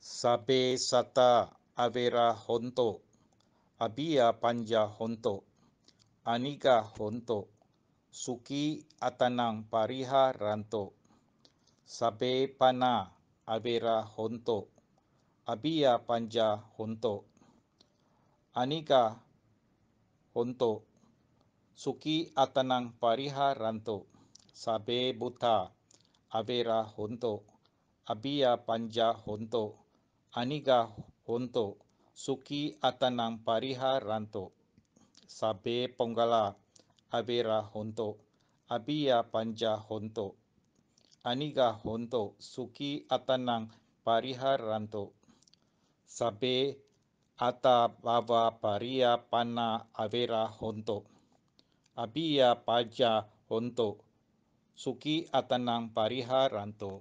Sabe sata avera honto, abia panja honto, aniga honto, suki atanang pariha ranto. Sabe pana avera honto, abia panja honto, aniga honto, suki atanang pariha ranto. Sabe buta avera honto, abia panja honto. Aniga honto suki atanang pariha ranto. Sabe ponggala abera honto. Abia panja honto. Aniga honto suki atanang pariha ranto. Sabe ata bawa paria pana avera honto. Abia paja honto. Suki atanang pariha ranto.